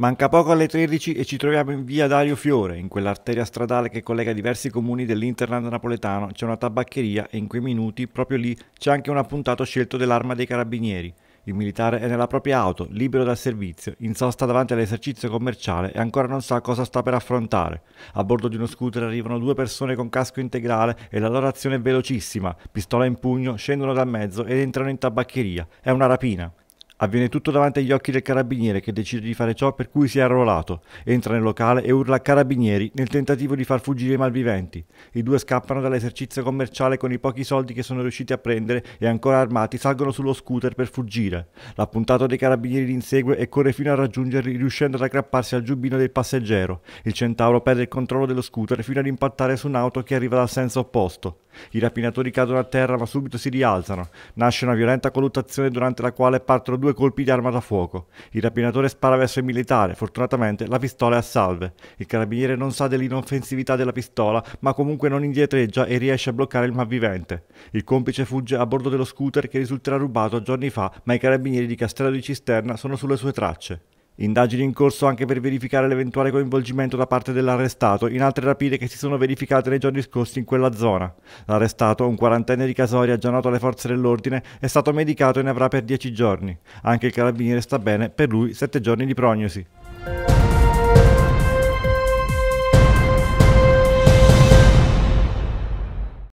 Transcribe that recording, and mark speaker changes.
Speaker 1: Manca poco alle 13 e ci troviamo in via Dario Fiore, in quell'arteria stradale che collega diversi comuni dell'Interland napoletano. C'è una tabaccheria e in quei minuti, proprio lì, c'è anche un appuntato scelto dell'arma dei carabinieri. Il militare è nella propria auto, libero dal servizio, in sosta davanti all'esercizio commerciale e ancora non sa cosa sta per affrontare. A bordo di uno scooter arrivano due persone con casco integrale e la loro azione è velocissima. Pistola in pugno, scendono dal mezzo ed entrano in tabaccheria. È una rapina. Avviene tutto davanti agli occhi del carabiniere che decide di fare ciò per cui si è arruolato. Entra nel locale e urla carabinieri nel tentativo di far fuggire i malviventi. I due scappano dall'esercizio commerciale con i pochi soldi che sono riusciti a prendere e ancora armati salgono sullo scooter per fuggire. L'appuntato dei carabinieri li insegue e corre fino a raggiungerli riuscendo ad aggrapparsi al giubbino del passeggero. Il centauro perde il controllo dello scooter fino ad impattare su un'auto che arriva dal senso opposto. I rapinatori cadono a terra ma subito si rialzano. Nasce una violenta colluttazione durante la quale partono due colpi di arma da fuoco. Il rapinatore spara verso il militare, fortunatamente la pistola è a salve. Il carabiniere non sa dell'inoffensività della pistola ma comunque non indietreggia e riesce a bloccare il malvivente. Il complice fugge a bordo dello scooter che risulterà rubato giorni fa ma i carabinieri di Castello di Cisterna sono sulle sue tracce. Indagini in corso anche per verificare l'eventuale coinvolgimento da parte dell'arrestato in altre rapide che si sono verificate nei giorni scorsi in quella zona. L'arrestato, un quarantenne di Casoria già noto alle forze dell'ordine, è stato medicato e ne avrà per 10 giorni. Anche il carabiniere sta bene, per lui 7 giorni di prognosi.